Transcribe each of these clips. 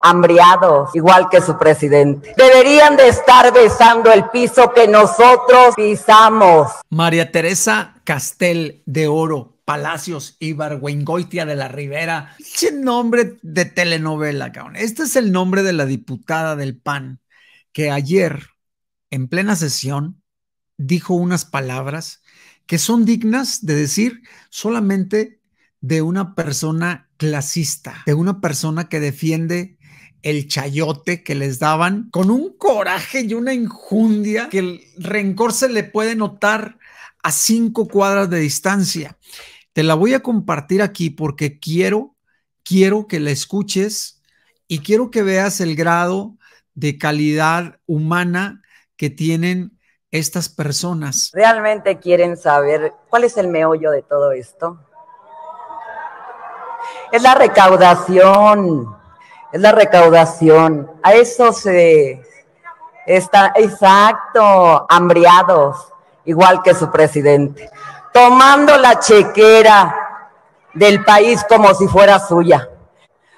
hambriados, igual que su presidente. Deberían de estar besando el piso que nosotros pisamos. María Teresa Castel de Oro. Palacios y de la Rivera. Ese nombre de telenovela, cabrón. Este es el nombre de la diputada del PAN que ayer, en plena sesión, dijo unas palabras que son dignas de decir solamente de una persona clasista, de una persona que defiende el chayote que les daban, con un coraje y una injundia que el rencor se le puede notar a cinco cuadras de distancia. Te la voy a compartir aquí porque quiero, quiero que la escuches y quiero que veas el grado de calidad humana que tienen estas personas. ¿Realmente quieren saber cuál es el meollo de todo esto? Es la recaudación es la recaudación. A eso se está, exacto, hambriados, igual que su presidente, tomando la chequera del país como si fuera suya.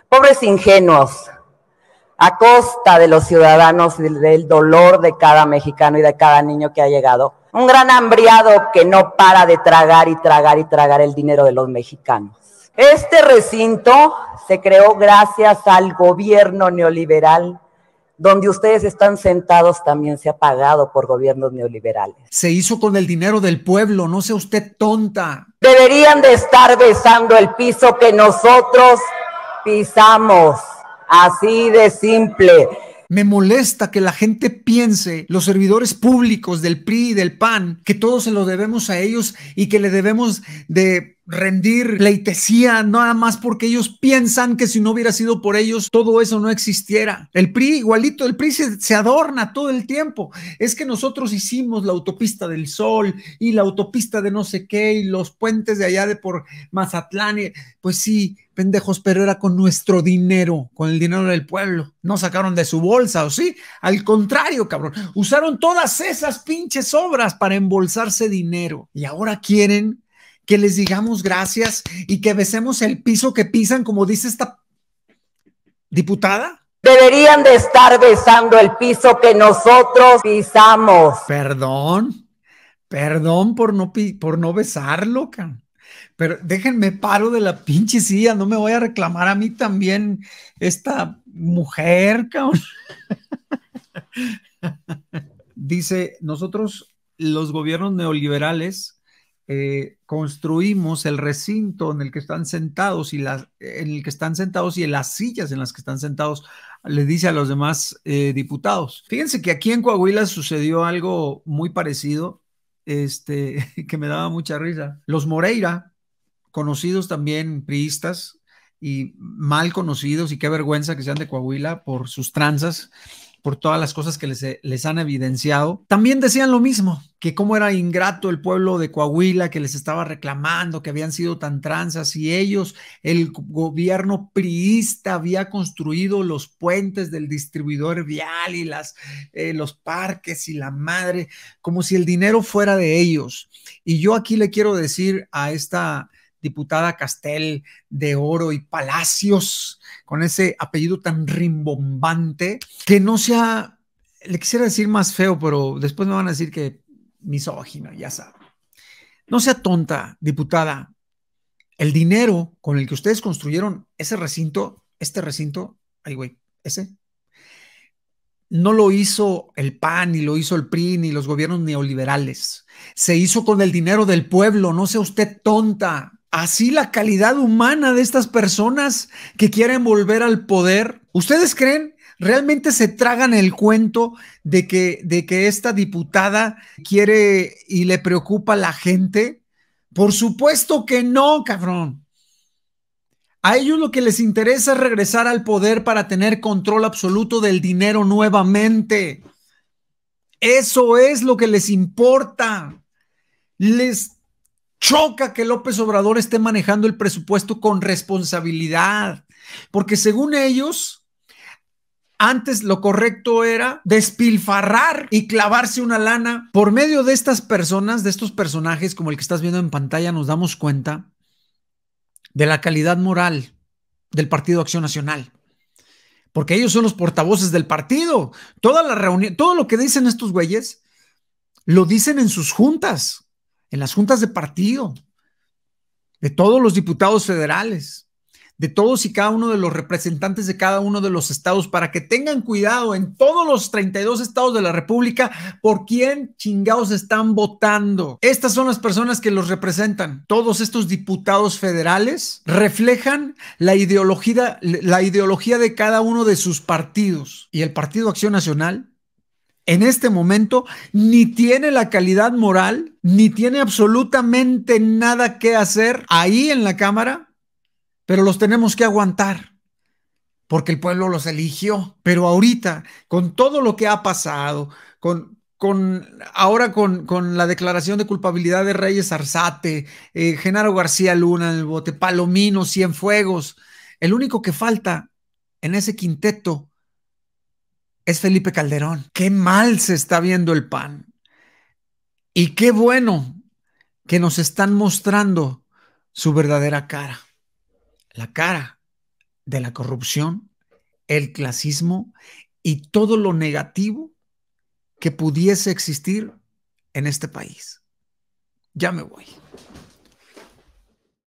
Pobres ingenuos, a costa de los ciudadanos y del dolor de cada mexicano y de cada niño que ha llegado. Un gran hambriado que no para de tragar y tragar y tragar el dinero de los mexicanos. Este recinto se creó gracias al gobierno neoliberal donde ustedes están sentados también se ha pagado por gobiernos neoliberales. Se hizo con el dinero del pueblo, no sea usted tonta. Deberían de estar besando el piso que nosotros pisamos, así de simple. Me molesta que la gente piense, los servidores públicos del PRI y del PAN, que todo se lo debemos a ellos y que le debemos de rendir pleitesía nada más porque ellos piensan que si no hubiera sido por ellos todo eso no existiera. El PRI igualito, el PRI se, se, adorna todo el tiempo. Es que nosotros hicimos la autopista del Sol y la autopista de no sé qué y los puentes de allá de por Mazatlán. Pues sí, pendejos, pero era con nuestro dinero, con el dinero del pueblo. No sacaron de su bolsa, ¿o sí? Al contrario, cabrón. Usaron todas esas pinches obras para embolsarse dinero y ahora quieren que les digamos gracias y que besemos el piso que pisan, como dice esta diputada? Deberían de estar besando el piso que nosotros pisamos. Perdón, perdón por no, por no besarlo, pero déjenme paro de la pinche silla, no me voy a reclamar a mí también esta mujer, cabrón. Dice, nosotros los gobiernos neoliberales eh, construimos el recinto en el que están sentados y las en el que están sentados y las sillas en las que están sentados le dice a los demás eh, diputados. Fíjense que aquí en Coahuila sucedió algo muy parecido, este, que me daba mucha risa. Los Moreira, conocidos también priistas y mal conocidos, y qué vergüenza que sean de Coahuila por sus tranzas, por todas las cosas que les, han evidenciado. También decían lo mismo, que cómo era ingrato el pueblo de Coahuila que les estaba reclamando que habían sido tan tranzas y ellos, el gobierno priista había construido los puentes del distribuidor vial y las, eh, los parques y la madre, como si el dinero fuera de ellos. Y yo aquí le quiero decir a esta diputada Castel de Oro y Palacios, con ese apellido tan rimbombante, que no sea, le quisiera decir más feo, pero después me van a decir que misógino, ya sabe. No sea tonta, diputada. El dinero con el que ustedes construyeron ese recinto, este recinto, ay güey, ese, no lo hizo el PAN, ni lo hizo el PRI, ni los gobiernos neoliberales. Se hizo con el dinero del pueblo, no sea usted tonta así la calidad humana de estas personas que quieren volver al poder? ¿Ustedes creen realmente se tragan el cuento de que, de que esta diputada quiere y le preocupa a la gente? Por supuesto que no, cabrón. A ellos lo que les interesa es regresar al poder para tener control absoluto del dinero nuevamente. Eso es lo que les importa. Les choca que López Obrador esté manejando el presupuesto con responsabilidad, porque según ellos, antes lo correcto era despilfarrar y clavarse una lana. Por medio de estas personas, de estos personajes como el que estás viendo en pantalla, nos damos cuenta de la calidad moral del Partido Acción Nacional. Porque ellos son los portavoces del partido. Toda la reunión, todo lo que dicen estos güeyes, lo dicen en sus juntas en las juntas de partido, de todos los diputados federales, de todos y cada uno de los representantes de cada uno de los estados para que tengan cuidado en todos los 32 estados de la República por quién chingados están votando. Estas son las personas que los representan. Todos estos diputados federales reflejan la ideología, la ideología de cada uno de sus partidos. Y el Partido Acción Nacional en este momento ni tiene la calidad moral, ni tiene absolutamente nada que hacer ahí en la Cámara, pero los tenemos que aguantar porque el pueblo los eligió. Pero ahorita, con todo lo que ha pasado, con, con ahora con, con, la declaración de culpabilidad de Reyes Arzate, eh, Genaro García Luna en el bote, Palomino, Cienfuegos, el único que falta en ese quinteto es Felipe Calderón. Qué mal se está viendo el PAN. Y qué bueno que nos están mostrando su verdadera cara. La cara de la corrupción, el clasismo y todo lo negativo que pudiese existir en este país. Ya me voy.